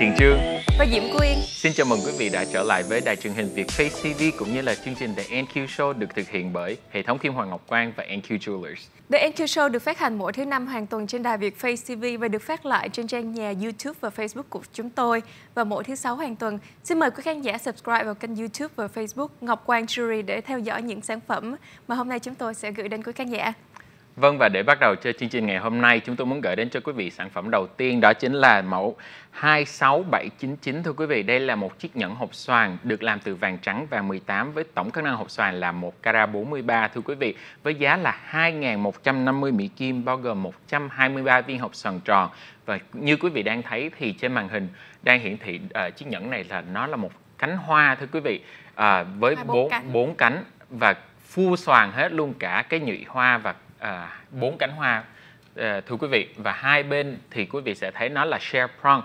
Thiền Trương và Diễm Quyên. Xin chào mừng quý vị đã trở lại với đài truyền hình Việt Face TV cũng như là chương trình The NQ Show được thực hiện bởi hệ thống Kim Hoàng Ngọc Quang và NQ Jewelers. The NQ Show được phát hành mỗi thứ năm hàng tuần trên đài Việt Face TV và được phát lại trên trang nhà YouTube và Facebook của chúng tôi và mỗi thứ sáu hàng tuần. Xin mời quý khán giả subscribe vào kênh YouTube và Facebook Ngọc Quang Jewelry để theo dõi những sản phẩm mà hôm nay chúng tôi sẽ gửi đến quý khán giả. Vâng và để bắt đầu chơi chương trình ngày hôm nay chúng tôi muốn gửi đến cho quý vị sản phẩm đầu tiên đó chính là mẫu 26799 thưa quý vị. Đây là một chiếc nhẫn hộp xoàn được làm từ vàng trắng vàng 18 với tổng khả năng hộp xoàn là 1 carat 43 thưa quý vị với giá là 2150 Mỹ kim bao gồm 123 viên hộp xoàn tròn và như quý vị đang thấy thì trên màn hình đang hiển thị uh, chiếc nhẫn này là nó là một cánh hoa thưa quý vị uh, với bốn cánh. cánh và phu xoàn hết luôn cả cái nhụy hoa và À, bốn cánh hoa à, thưa quý vị và hai bên thì quý vị sẽ thấy nó là share prong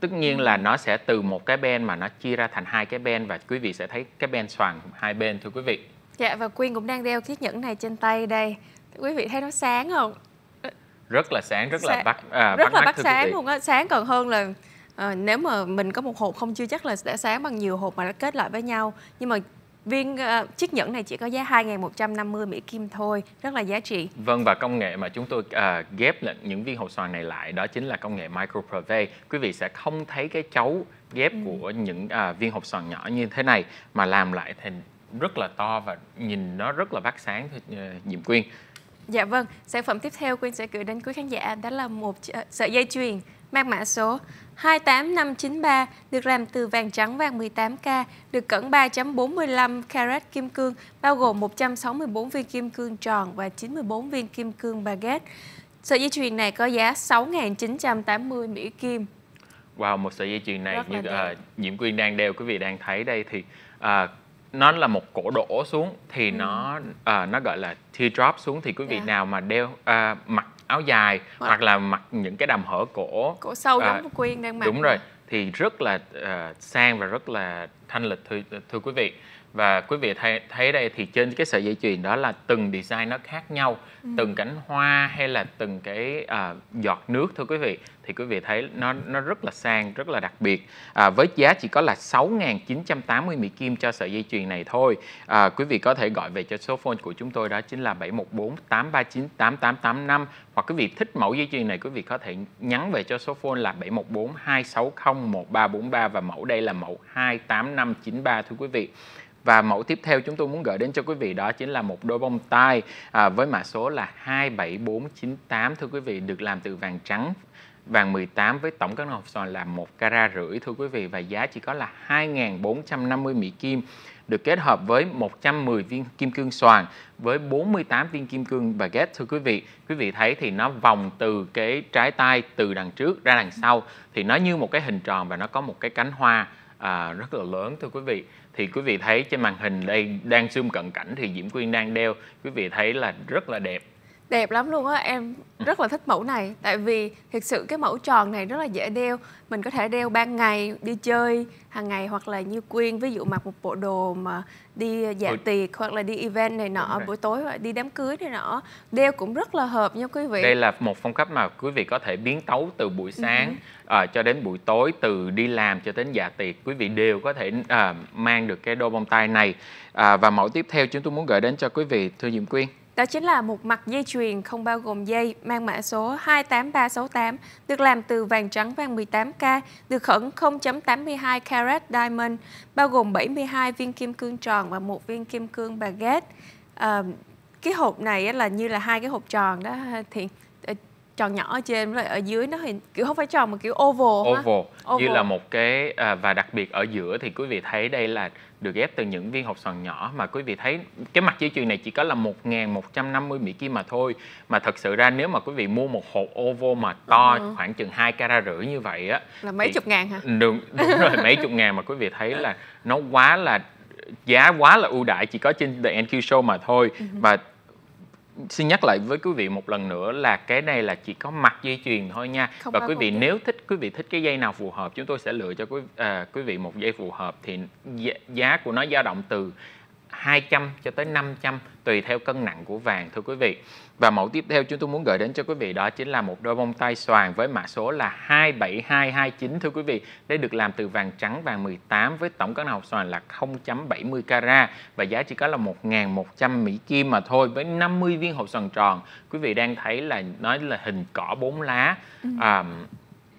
tất nhiên là nó sẽ từ một cái ben mà nó chia ra thành hai cái ben và quý vị sẽ thấy cái ben xoàn hai bên thưa quý vị dạ và quyên cũng đang đeo chiếc nhẫn này trên tay đây quý vị thấy nó sáng không rất là sáng rất sáng, là bắt à, rất bắt là bắt sáng luôn á sáng còn hơn là à, nếu mà mình có một hộp không chưa chắc là sẽ sáng bằng nhiều hộp mà nó kết lại với nhau nhưng mà Viên uh, chiếc nhẫn này chỉ có giá 2.150 Mỹ Kim thôi, rất là giá trị. Vâng và công nghệ mà chúng tôi uh, ghép những viên hồ xoàn này lại đó chính là công nghệ microprove. Quý vị sẽ không thấy cái chấu ghép ừ. của những uh, viên hột xoàn nhỏ như thế này mà làm lại thành rất là to và nhìn nó rất là bắt sáng thì ờ, uh, Diệm Quyên. Dạ vâng, sản phẩm tiếp theo Quyên sẽ gửi đến quý khán giả đó là một ờ, sợi dây chuyền mang mã số 28593 được làm từ vàng trắng vàng 18K, được cẩn 3.45 carat kim cương, bao gồm 164 viên kim cương tròn và 94 viên kim cương baguette. Sợi dây chuyền này có giá 6.980 Mỹ Kim. Wow, một sợi dây chuyền này Rất như uh, Diễm Quyên đang đeo, quý vị đang thấy đây thì uh, nó là một cổ đổ xuống thì ừ. nó uh, nó gọi là teardrop xuống thì quý vị yeah. Dạ. nào mà đeo uh, mặc áo dài hoặc, ờ. hoặc là mặc những cái đầm hở cổ cổ sâu giống ờ, à, quyên đang mặc đúng rồi thì rất là uh, sang và rất là thanh lịch thưa, thưa quý vị và quý vị thấy thấy đây thì trên cái sợi dây chuyền đó là từng design nó khác nhau ừ. từng cánh hoa hay là từng cái à, giọt nước thưa quý vị thì quý vị thấy nó nó rất là sang rất là đặc biệt à, với giá chỉ có là 6.980 Mỹ Kim cho sợi dây chuyền này thôi à, quý vị có thể gọi về cho số phone của chúng tôi đó chính là 714 839 8885 hoặc quý vị thích mẫu dây chuyền này quý vị có thể nhắn về cho số phone là 714 260 1343 và mẫu đây là mẫu 28593 thưa quý vị và mẫu tiếp theo chúng tôi muốn gửi đến cho quý vị đó chính là một đôi bông tai à, với mã số là 27498 thưa quý vị được làm từ vàng trắng vàng 18 với tổng các hộp sòn là 1 cara rưỡi thưa quý vị và giá chỉ có là 2.450 Mỹ Kim được kết hợp với 110 viên kim cương xoàn với 48 viên kim cương và ghét thưa quý vị. Quý vị thấy thì nó vòng từ cái trái tay từ đằng trước ra đằng sau thì nó như một cái hình tròn và nó có một cái cánh hoa à, rất là lớn thưa quý vị thì quý vị thấy trên màn hình đây đang zoom cận cảnh thì Diễm Quyên đang đeo quý vị thấy là rất là đẹp đẹp lắm luôn á em rất là thích mẫu này tại vì thực sự cái mẫu tròn này rất là dễ đeo mình có thể đeo ban ngày đi chơi hàng ngày hoặc là như quyên ví dụ mặc một bộ đồ mà đi dạ Ôi. tiệc hoặc là đi event này nọ buổi tối hoặc đi đám cưới này nọ đeo cũng rất là hợp nha quý vị đây là một phong cách mà quý vị có thể biến tấu từ buổi ừ. sáng uh ờ, -huh. cho đến buổi tối từ đi làm cho đến dạ tiệc quý vị đều có thể uh, mang được cái đôi bông tai này uh, và mẫu tiếp theo chúng tôi muốn gửi đến cho quý vị thưa diệm quyên đó chính là một mặt dây chuyền không bao gồm dây mang mã số 28368 được làm từ vàng trắng vàng 18K được khẩn 0.82 carat diamond bao gồm 72 viên kim cương tròn và một viên kim cương baguette. À, cái hộp này là như là hai cái hộp tròn đó thì tròn nhỏ ở trên với lại ở dưới nó thì kiểu không phải tròn mà kiểu oval oval, oval. như là một cái à, và đặc biệt ở giữa thì quý vị thấy đây là được ghép từ những viên hộp xoàn nhỏ mà quý vị thấy cái mặt dây chuyền này chỉ có là 1150 Mỹ Kim mà thôi mà thật sự ra nếu mà quý vị mua một hộp oval mà to ừ. khoảng chừng 2 carat rưỡi như vậy á là mấy chục ngàn hả? Đúng, đúng rồi mấy chục ngàn mà quý vị thấy là nó quá là giá quá là ưu đãi chỉ có trên The NQ Show mà thôi ừ và xin nhắc lại với quý vị một lần nữa là cái này là chỉ có mặt dây chuyền thôi nha không và quý vị okay. nếu thích quý vị thích cái dây nào phù hợp chúng tôi sẽ lựa cho quý à, quý vị một dây phù hợp thì giá của nó dao động từ 200 cho tới 500 tùy theo cân nặng của vàng thưa quý vị. Và mẫu tiếp theo chúng tôi muốn gửi đến cho quý vị đó chính là một đôi bông tai xoàn với mã số là 27229 thưa quý vị. Đây được làm từ vàng trắng vàng 18 với tổng cân học xoàn là 0.70 carat và giá chỉ có là 1.100 Mỹ Kim mà thôi với 50 viên hộp xoàn tròn. Quý vị đang thấy là nói là hình cỏ bốn lá. Ừ. Um,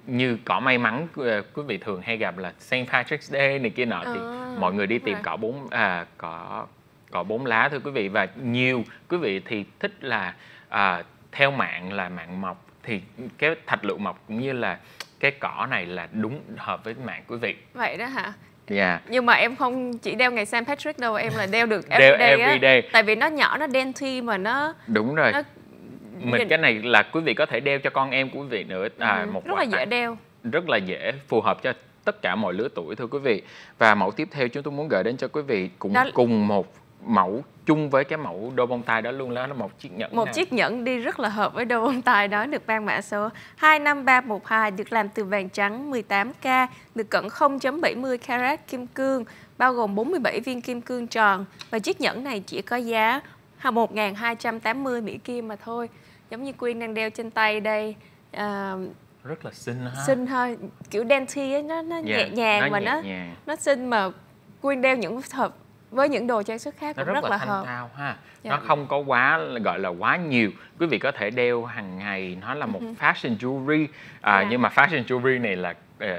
như cỏ may mắn ờ, quý vị thường hay gặp là St. Patrick's Day này kia nọ à, thì ờ, mọi người đi tìm rồi. cỏ bốn à, cỏ cỏ bốn lá thưa quý vị và nhiều quý vị thì thích là à, theo mạng là mạng mọc thì cái thạch lựu mọc cũng như là cái cỏ này là đúng hợp với mạng quý vị vậy đó hả Yeah. Dạ. Nhưng mà em không chỉ đeo ngày San Patrick đâu, em là đeo được everyday, đeo everyday. tại vì nó nhỏ nó đen thi mà nó Đúng rồi. Nó mình cái này là quý vị có thể đeo cho con em của quý vị nữa ừ, à, ừ, một rất là dễ đeo rất là dễ phù hợp cho tất cả mọi lứa tuổi thưa quý vị và mẫu tiếp theo chúng tôi muốn gửi đến cho quý vị cũng đó... cùng một mẫu chung với cái mẫu đôi bông tai đó luôn là một chiếc nhẫn một này. chiếc nhẫn đi rất là hợp với đôi bông tai đó được mang mã số 25312 được làm từ vàng trắng 18K được cận 0.70 carat kim cương bao gồm 47 viên kim cương tròn và chiếc nhẫn này chỉ có giá 1.280 Mỹ Kim mà thôi giống như Quyên đang đeo trên tay đây uh, rất là xinh ha xinh thôi kiểu dainty ấy nó nó yeah, dạ, nhẹ nhàng nó và nhẹ nó nhàng. nó xinh mà Quyên đeo những hộp với những đồ trang sức khác nó cũng rất, rất là, là hợp ha dạ. nó không có quá gọi là quá nhiều quý vị có thể đeo hàng ngày nó là một ừ fashion jewelry à, dạ. nhưng mà fashion jewelry này là uh,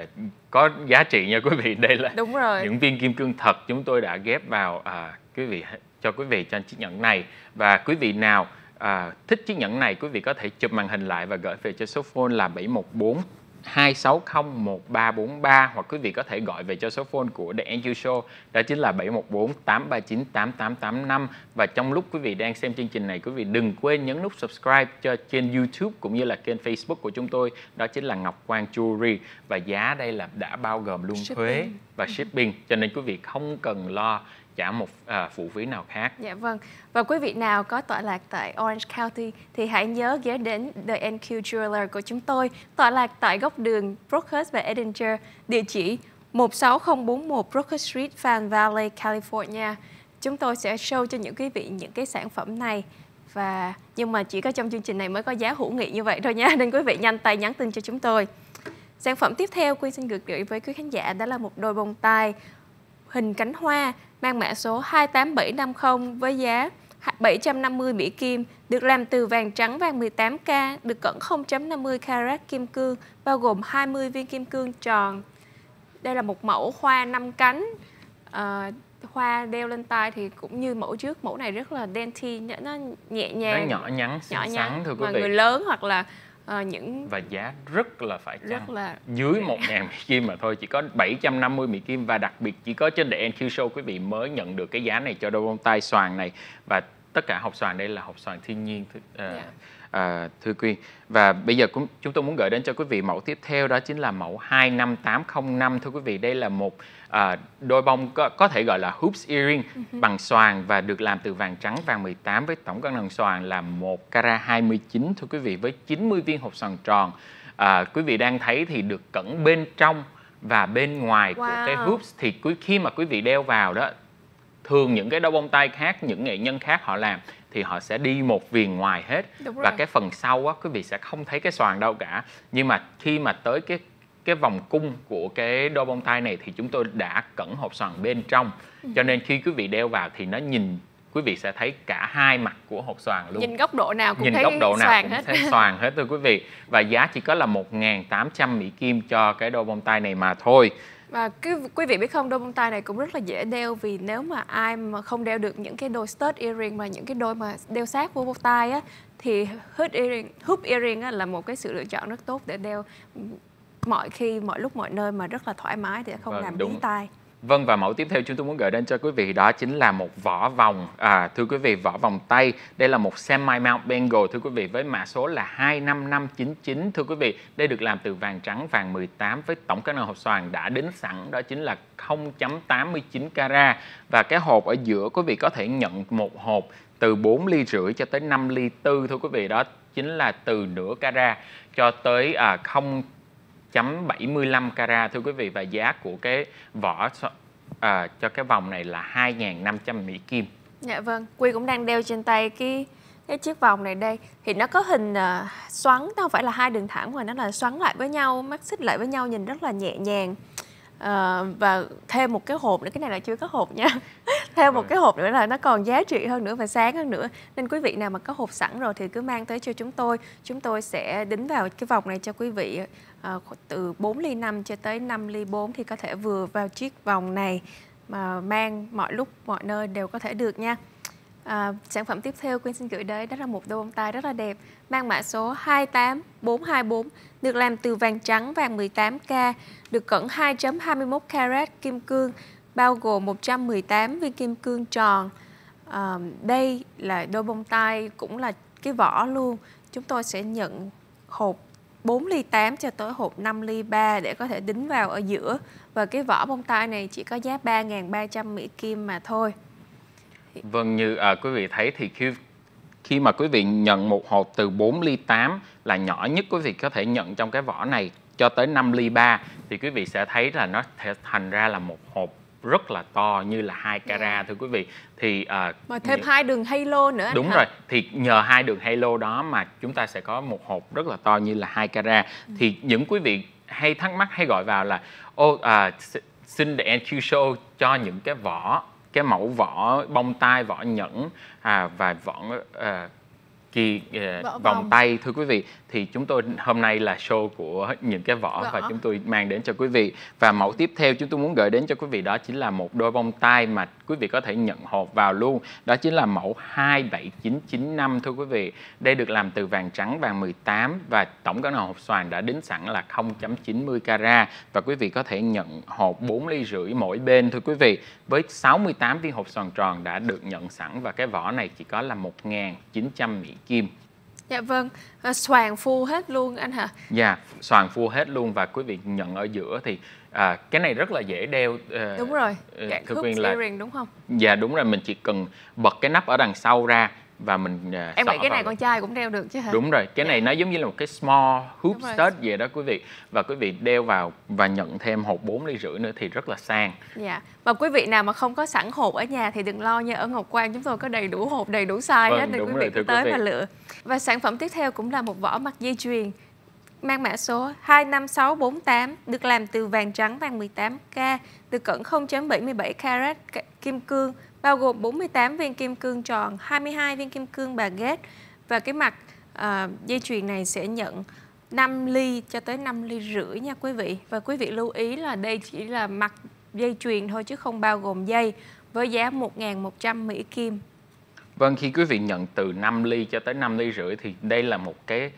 có giá trị nha quý vị đây là đúng rồi những viên kim cương thật chúng tôi đã ghép vào à, quý vị cho quý vị trên chiếc nhẫn này và quý vị nào à, thích chiếc nhẫn này quý vị có thể chụp màn hình lại và gửi về cho số phone là 714 260 1343 hoặc quý vị có thể gọi về cho số phone của The Angel Show đó chính là 714 839 8885 và trong lúc quý vị đang xem chương trình này quý vị đừng quên nhấn nút subscribe cho kênh YouTube cũng như là kênh Facebook của chúng tôi đó chính là Ngọc Quang Jewelry và giá đây là đã bao gồm luôn thuế và ừ. shipping cho nên quý vị không cần lo trả một à, phụ phí nào khác. Dạ vâng. Và quý vị nào có tọa lạc tại Orange County thì hãy nhớ ghé đến The NQ Jeweler của chúng tôi, tọa lạc tại góc đường Brookhurst và Edinger, địa chỉ 16041 Brookhurst Street, Van Valley, California. Chúng tôi sẽ show cho những quý vị những cái sản phẩm này và nhưng mà chỉ có trong chương trình này mới có giá hữu nghị như vậy thôi nha nên quý vị nhanh tay nhắn tin cho chúng tôi. Sản phẩm tiếp theo quyên xin gửi gửi với quý khán giả đó là một đôi bông tai hình cánh hoa mang mã số 28750 với giá 750 Mỹ Kim, được làm từ vàng trắng vàng 18K, được cẩn 0.50 carat kim cương, bao gồm 20 viên kim cương tròn. Đây là một mẫu hoa 5 cánh, à, hoa đeo lên tay thì cũng như mẫu trước, mẫu này rất là dainty, nó nhẹ nhàng. Nó nhỏ nhắn, nhỏ nhắn, thưa quý vị. người lớn hoặc là à, những và giá rất là phải rất chăng là dưới một ngàn mỹ kim mà thôi chỉ có 750 mỹ kim và đặc biệt chỉ có trên DNQ Show quý vị mới nhận được cái giá này cho đôi bông tai xoàn này và tất cả hộp xoàn đây là hộp xoàn thiên nhiên uh, yeah ờ, dạ. À, thưa Quyên và bây giờ cũng chúng tôi muốn gửi đến cho quý vị mẫu tiếp theo đó chính là mẫu 25805 thưa quý vị đây là một à, đôi bông có, có thể gọi là hoops earring ừ bằng xoàn và được làm từ vàng trắng vàng 18 với tổng cân nặng xoàn là 1 carat 29 thưa quý vị với 90 viên hộp xoàn tròn à, quý vị đang thấy thì được cẩn bên trong và bên ngoài wow. của cái hoops thì khi mà quý vị đeo vào đó thường những cái đôi bông tai khác những nghệ nhân khác họ làm thì họ sẽ đi một viền ngoài hết và cái phần sau á quý vị sẽ không thấy cái xoàn đâu cả nhưng mà khi mà tới cái cái vòng cung của cái đôi bông tai này thì chúng tôi đã cẩn hộp xoàn bên trong ừ. cho nên khi quý vị đeo vào thì nó nhìn quý vị sẽ thấy cả hai mặt của hộp xoàn luôn nhìn góc độ nào cũng nhìn thấy góc độ nào cũng hết. xoàn hết thưa quý vị và giá chỉ có là 1.800 mỹ kim cho cái đôi bông tai này mà thôi và cứ quý vị biết không, đôi bông tai này cũng rất là dễ đeo vì nếu mà ai mà không đeo được những cái đôi stud earring mà những cái đôi mà đeo sát vô bông tai á thì hoop earring, hoop earring á, là một cái sự lựa chọn rất tốt để đeo mọi khi, mọi lúc, mọi nơi mà rất là thoải mái để không vâng, làm bí tai. Vâng và mẫu tiếp theo chúng tôi muốn gửi đến cho quý vị đó chính là một vỏ vòng à, thưa quý vị vỏ vòng tay. Đây là một semi mount bangle thưa quý vị với mã số là 25599 thưa quý vị. Đây được làm từ vàng trắng vàng 18 với tổng cái năng hộp xoàn đã đến sẵn đó chính là 0.89 carat và cái hộp ở giữa quý vị có thể nhận một hộp từ 4 ly rưỡi cho tới 5 ly tư thưa quý vị đó chính là từ nửa carat cho tới à, 0 1.75 carat thưa quý vị và giá của cái vỏ à, cho cái vòng này là 2.500 Mỹ Kim. Dạ vâng, Quy cũng đang đeo trên tay cái cái chiếc vòng này đây thì nó có hình uh, xoắn, nó không phải là hai đường thẳng mà nó là xoắn lại với nhau, mắt xích lại với nhau nhìn rất là nhẹ nhàng à, và thêm một cái hộp nữa cái này là chưa có hộp nha thêm một cái hộp nữa là nó còn giá trị hơn nữa và sáng hơn nữa nên quý vị nào mà có hộp sẵn rồi thì cứ mang tới cho chúng tôi chúng tôi sẽ đính vào cái vòng này cho quý vị à, từ 4 ly 5 cho tới 5 ly 4 thì có thể vừa vào chiếc vòng này mà mang mọi lúc mọi nơi đều có thể được nha À, sản phẩm tiếp theo Quyên xin gửi đến đó là một đôi bông tai rất là đẹp mang mã số 28424 được làm từ vàng trắng vàng 18K được cẩn 2.21 carat kim cương bao gồm 118 viên kim cương tròn. À, đây là đôi bông tai cũng là cái vỏ luôn. Chúng tôi sẽ nhận hộp 4 ly 8 cho tới hộp 5 ly 3 để có thể đính vào ở giữa và cái vỏ bông tai này chỉ có giá 3.300 Mỹ Kim mà thôi. Vâng, như à, quý vị thấy thì khi khi mà quý vị nhận một hộp từ 4 ly 8 là nhỏ nhất quý vị có thể nhận trong cái vỏ này cho tới 5 ly 3 thì quý vị sẽ thấy là nó thể thành ra là một hộp rất là to như là hai cara yeah. Dạ. thưa quý vị thì uh, mà thêm hai đường halo nữa đúng hả? rồi thì nhờ hai đường halo đó mà chúng ta sẽ có một hộp rất là to như là hai cara ừ. thì những quý vị hay thắc mắc hay gọi vào là ô oh, xin để NQ show cho những cái vỏ cái mẫu vỏ bông tai vỏ nhẫn à, và vỏ à, chi uh, vòng, vòng tay thưa quý vị thì chúng tôi hôm nay là show của những cái vỏ, và chúng tôi mang đến cho quý vị và mẫu tiếp theo chúng tôi muốn gửi đến cho quý vị đó chính là một đôi bông tai mà quý vị có thể nhận hộp vào luôn đó chính là mẫu 27995 thưa quý vị đây được làm từ vàng trắng vàng 18 và tổng cân hộp xoàn đã đến sẵn là 0.90 carat và quý vị có thể nhận hộp 4 ly rưỡi mỗi bên thưa quý vị với 68 viên hộp xoàn tròn đã được nhận sẵn và cái vỏ này chỉ có là 1.900 Mỹ kim Dạ vâng, à, soàn full hết luôn anh hả? Dạ, xoàng phu hết luôn và quý vị nhận ở giữa thì à, cái này rất là dễ đeo. À, đúng rồi, gạn à, khúc là, đúng không? Dạ đúng rồi, mình chỉ cần bật cái nắp ở đằng sau ra và mình uh, em nghĩ cái này con trai cũng đeo được chứ hả đúng rồi cái này dạ. nó giống như là một cái small hoop stud gì đó quý vị và quý vị đeo vào và nhận thêm hộp 4 ly rưỡi nữa thì rất là sang dạ và quý vị nào mà không có sẵn hộp ở nhà thì đừng lo nha ở Ngọc Quang chúng tôi có đầy đủ hộp đầy đủ size vâng, hết để quý vị rồi, tới quý vị. và lựa và sản phẩm tiếp theo cũng là một vỏ mặt dây chuyền mang mã số 25648 được làm từ vàng trắng vàng 18K từ cận 0.77 carat kim cương bao gồm 48 viên kim cương tròn, 22 viên kim cương bà ghét và cái mặt à, dây chuyền này sẽ nhận 5 ly cho tới 5 ly rưỡi nha quý vị. Và quý vị lưu ý là đây chỉ là mặt dây chuyền thôi chứ không bao gồm dây với giá 1.100 Mỹ Kim. Vâng, khi quý vị nhận từ 5 ly cho tới 5 ly rưỡi thì đây là một cái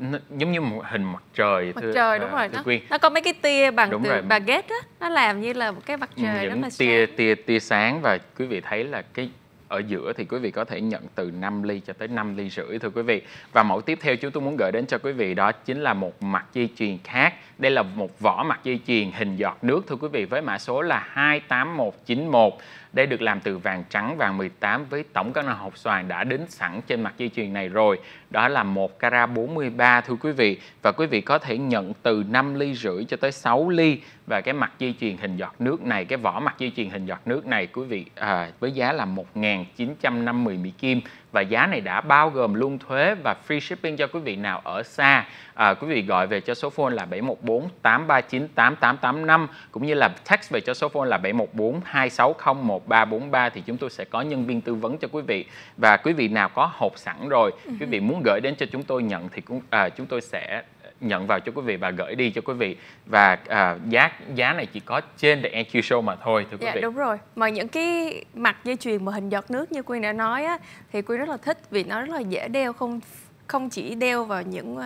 nó giống như một hình mặt trời mặt thưa, trời đúng à, rồi nó, nó có mấy cái tia bằng đúng từ rồi. baguette á nó làm như là một cái mặt ừ, trời những rất là tia sáng. tia tia sáng và quý vị thấy là cái ở giữa thì quý vị có thể nhận từ 5 ly cho tới 5 ly rưỡi thưa quý vị. Và mẫu tiếp theo chúng tôi muốn gửi đến cho quý vị đó chính là một mặt dây chuyền khác. Đây là một vỏ mặt dây chuyền hình giọt nước thưa quý vị với mã số là 28191. Đây được làm từ vàng trắng vàng 18 với tổng các loại hột xoàn đã đến sẵn trên mặt dây chuyền này rồi. Đó là một carat 43 thưa quý vị. Và quý vị có thể nhận từ 5 ly rưỡi cho tới 6 ly và cái mặt dây chuyền hình giọt nước này, cái vỏ mặt dây chuyền hình giọt nước này quý vị à, với giá là 1.950 Mỹ Kim và giá này đã bao gồm luôn thuế và free shipping cho quý vị nào ở xa à, quý vị gọi về cho số phone là 714 839 8885 cũng như là text về cho số phone là 714 260 1343 thì chúng tôi sẽ có nhân viên tư vấn cho quý vị và quý vị nào có hộp sẵn rồi ừ. quý vị muốn gửi đến cho chúng tôi nhận thì cũng à, chúng tôi sẽ nhận vào cho quý vị và gửi đi cho quý vị và à, giá giá này chỉ có trên The EQ Show mà thôi thưa quý dạ, vị. đúng rồi. Mà những cái mặt dây chuyền mà hình giọt nước như Quyên đã nói á, thì Quyên rất là thích vì nó rất là dễ đeo không không chỉ đeo vào những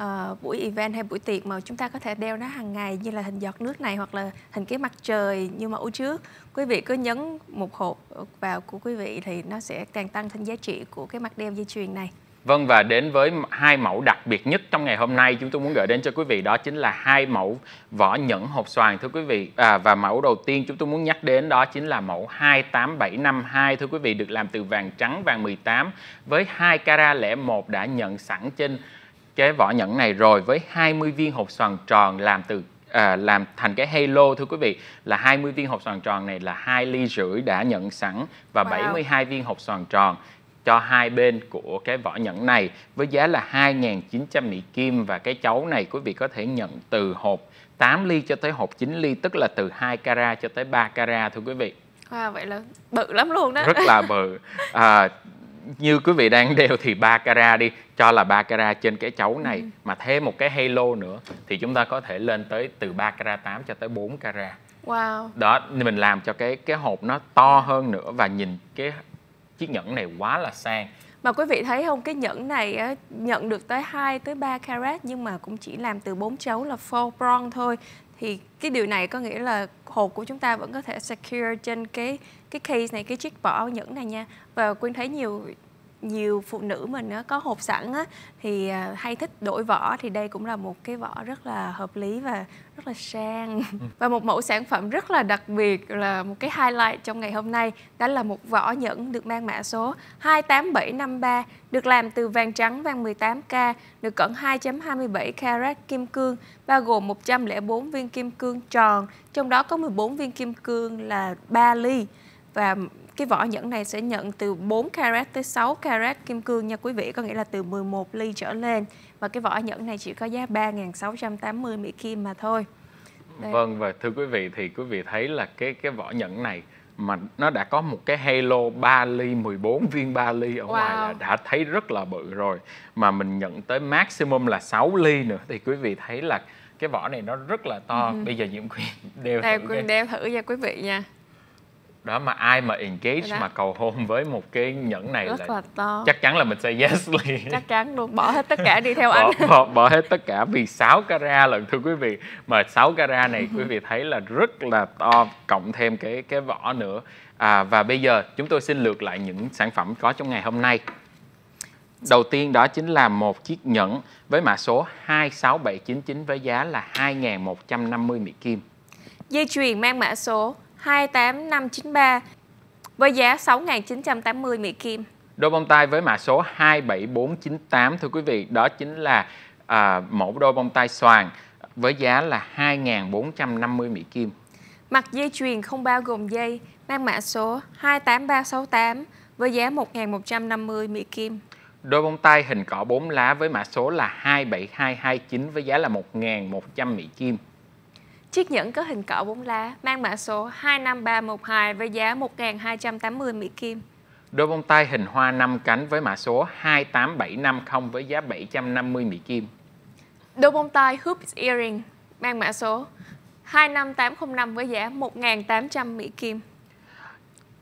uh, buổi event hay buổi tiệc mà chúng ta có thể đeo nó hàng ngày như là hình giọt nước này hoặc là hình cái mặt trời như mẫu trước quý vị cứ nhấn một hộp vào của quý vị thì nó sẽ càng tăng thêm giá trị của cái mặt đeo dây chuyền này Vâng và đến với hai mẫu đặc biệt nhất trong ngày hôm nay chúng tôi muốn gửi đến cho quý vị đó chính là hai mẫu vỏ nhẫn hộp xoàn thưa quý vị. À, và mẫu đầu tiên chúng tôi muốn nhắc đến đó chính là mẫu 28752 thưa quý vị được làm từ vàng trắng vàng 18 với 2 carat lẻ 1 đã nhận sẵn trên cái vỏ nhẫn này rồi với 20 viên hộp xoàn tròn làm từ à, làm thành cái halo thưa quý vị là 20 viên hộp xoàn tròn này là hai ly rưỡi đã nhận sẵn và wow. 72 viên hộp xoàn tròn cho hai bên của cái vỏ nhẫn này với giá là 2.900 Mỹ Kim và cái chấu này quý vị có thể nhận từ hộp 8 ly cho tới hộp 9 ly tức là từ 2 cara cho tới 3 cara thưa quý vị. à vậy là bự lắm luôn đó. Rất là bự. À, như quý vị đang đeo thì 3 cara đi, cho là 3 cara trên cái chấu này ừ. mà thêm một cái halo nữa thì chúng ta có thể lên tới từ 3 cara 8 cho tới 4 cara. Wow. Đó, mình làm cho cái cái hộp nó to hơn nữa và nhìn cái chiếc nhẫn này quá là sang mà quý vị thấy không cái nhẫn này nhận được tới 2 tới 3 carat nhưng mà cũng chỉ làm từ bốn chấu là four prong thôi thì cái điều này có nghĩa là hộp của chúng ta vẫn có thể secure trên cái cái case này cái chiếc vỏ nhẫn này nha và quyên thấy nhiều nhiều phụ nữ mình có hộp sẵn á, thì à, hay thích đổi vỏ thì đây cũng là một cái vỏ rất là hợp lý và rất là sang ừ. và một mẫu sản phẩm rất là đặc biệt là một cái highlight trong ngày hôm nay đó là một vỏ nhẫn được mang mã số 28753 được làm từ vàng trắng vàng 18K được cỡ 2.27 carat kim cương và gồm 104 viên kim cương tròn trong đó có 14 viên kim cương là 3 ly và cái vỏ nhẫn này sẽ nhận từ 4 carat tới 6 carat kim cương nha quý vị, có nghĩa là từ 11 ly trở lên. Và cái vỏ nhẫn này chỉ có giá 3.680 Mỹ Kim mà thôi. Đây. Vâng và thưa quý vị thì quý vị thấy là cái cái vỏ nhẫn này mà nó đã có một cái halo 3 ly 14 viên 3 ly ở wow. ngoài là đã thấy rất là bự rồi mà mình nhận tới maximum là 6 ly nữa thì quý vị thấy là cái vỏ này nó rất là to. Ừ. Bây giờ Diễm Quyên đeo Đây, thử. đeo thử cho quý vị nha đó mà ai mà engage đó. mà cầu hôn với một cái nhẫn này Rất là, là to. chắc chắn là mình sẽ yes liền chắc chắn luôn bỏ hết tất cả đi theo anh bỏ, bỏ hết tất cả vì 6 camera lần thưa quý vị mà 6 camera này quý vị thấy là rất là to cộng thêm cái cái vỏ nữa à, và bây giờ chúng tôi xin lượt lại những sản phẩm có trong ngày hôm nay Đầu tiên đó chính là một chiếc nhẫn với mã số 26799 với giá là 2.150 Mỹ Kim. Dây chuyền mang mã số 28593 với giá 6.980 Mỹ Kim. Đôi bông tai với mã số 27498 thưa quý vị, đó chính là à, mẫu đôi bông tai xoàn với giá là 2.450 Mỹ Kim. Mặt dây chuyền không bao gồm dây, mang mã số 28368 với giá 1.150 Mỹ Kim. Đôi bông tai hình cỏ 4 lá với mã số là 27229 với giá là 1.100 Mỹ Kim chiếc nhẫn có hình cỏ bốn lá mang mã số 25312 với giá 1.280 Mỹ Kim. Đôi bông tai hình hoa 5 cánh với mã số 28750 với giá 750 Mỹ Kim. Đôi bông tai hoop earring mang mã số 25805 với giá 1.800 Mỹ Kim.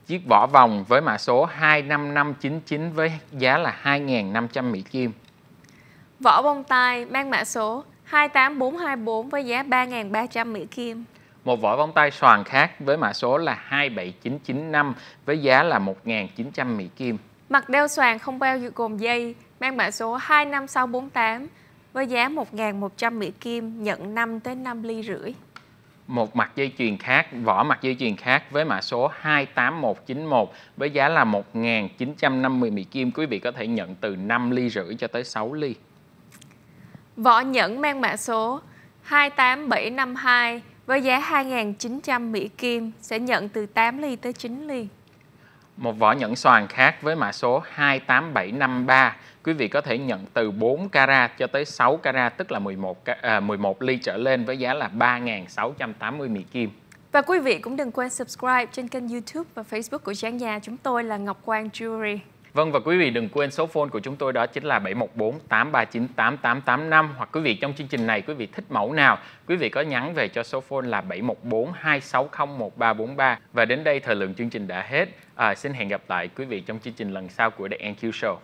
Chiếc vỏ vòng với mã số 25599 với giá là 2.500 Mỹ Kim. Vỏ bông tai mang mã số 28424 với giá 3.300 Mỹ Kim. Một vỏ bóng tay xoàn khác với mã số là 27995 với giá là 1.900 Mỹ Kim. Mặt đeo xoàn không bao gồm dây, mang mã số 25648 với giá 1.100 Mỹ Kim, nhận 5 tới 5 ly rưỡi. Một mặt dây chuyền khác, vỏ mặt dây chuyền khác với mã số 28191 với giá là 1.950 Mỹ Kim. Quý vị có thể nhận từ 5 ly rưỡi cho tới 6 ly. Vỏ nhẫn mang mã số 28752 với giá 2.900 Mỹ Kim sẽ nhận từ 8 ly tới 9 ly. Một vỏ nhẫn xoàn khác với mã số 28753, quý vị có thể nhận từ 4 carat cho tới 6 carat tức là 11 à, 11 ly trở lên với giá là 3.680 Mỹ Kim. Và quý vị cũng đừng quên subscribe trên kênh YouTube và Facebook của Giang Nhà chúng tôi là Ngọc Quang Jewelry. Vâng và quý vị đừng quên số phone của chúng tôi đó chính là 714 839 8885 hoặc quý vị trong chương trình này quý vị thích mẫu nào, quý vị có nhắn về cho số phone là 714 260 1343. Và đến đây thời lượng chương trình đã hết. À, xin hẹn gặp lại quý vị trong chương trình lần sau của The NQ Show.